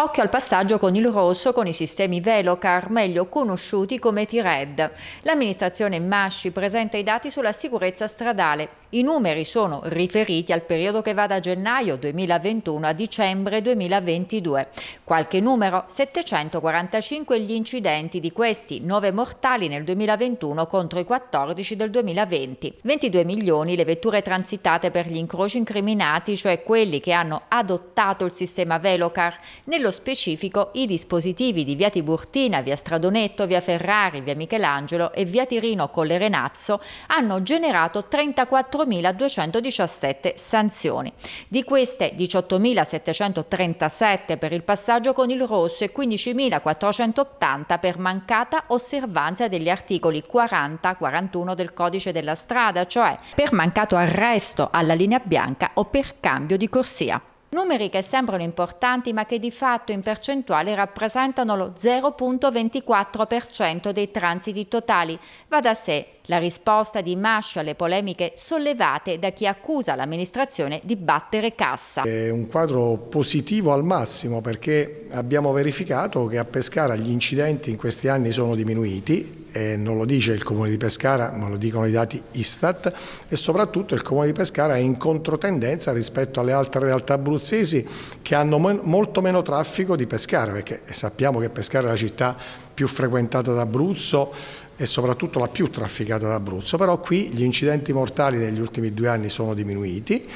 Occhio al passaggio con il rosso con i sistemi Velocar, meglio conosciuti come T-Red. L'amministrazione Masci presenta i dati sulla sicurezza stradale. I numeri sono riferiti al periodo che va da gennaio 2021 a dicembre 2022. Qualche numero, 745 gli incidenti, di questi 9 mortali nel 2021 contro i 14 del 2020. 22 milioni le vetture transitate per gli incroci incriminati, cioè quelli che hanno adottato il sistema Velocar, nello specifico i dispositivi di via Tiburtina, via Stradonetto, via Ferrari, via Michelangelo e via Tirino con Collerenazzo hanno generato 34 4.217 sanzioni. Di queste 18.737 per il passaggio con il rosso e 15.480 per mancata osservanza degli articoli 40-41 del codice della strada, cioè per mancato arresto alla linea bianca o per cambio di corsia. Numeri che sembrano importanti ma che di fatto in percentuale rappresentano lo 0.24% dei transiti totali. Va da sé la risposta di Mascio alle polemiche sollevate da chi accusa l'amministrazione di battere cassa. È un quadro positivo al massimo perché abbiamo verificato che a Pescara gli incidenti in questi anni sono diminuiti eh, non lo dice il Comune di Pescara ma lo dicono i dati Istat e soprattutto il Comune di Pescara è in controtendenza rispetto alle altre realtà abruzzesi che hanno men molto meno traffico di Pescara perché sappiamo che Pescara è la città più frequentata d'Abruzzo e soprattutto la più trafficata d'Abruzzo, però qui gli incidenti mortali negli ultimi due anni sono diminuiti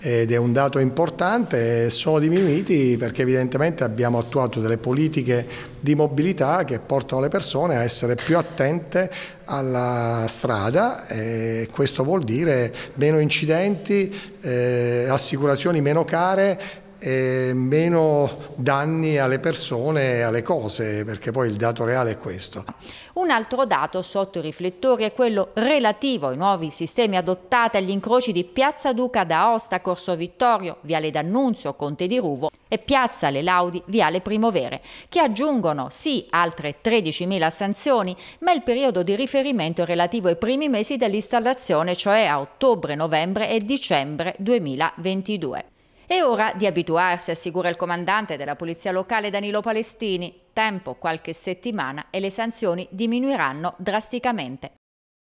ed è un dato importante, sono diminuiti perché evidentemente abbiamo attuato delle politiche di mobilità che portano le persone a essere più attente alla strada, e questo vuol dire meno incidenti, eh, assicurazioni meno care eh, meno danni alle persone e alle cose, perché poi il dato reale è questo. Un altro dato sotto i riflettori è quello relativo ai nuovi sistemi adottati agli incroci di Piazza Duca d'Aosta, Corso Vittorio, Viale D'Annunzio, Conte di Ruvo e Piazza Le Laudi, Viale Primovere, che aggiungono sì altre 13.000 sanzioni, ma il periodo di riferimento è relativo ai primi mesi dell'installazione, cioè a ottobre, novembre e dicembre 2022. È ora di abituarsi, assicura il comandante della Polizia Locale Danilo Palestini. Tempo, qualche settimana e le sanzioni diminuiranno drasticamente.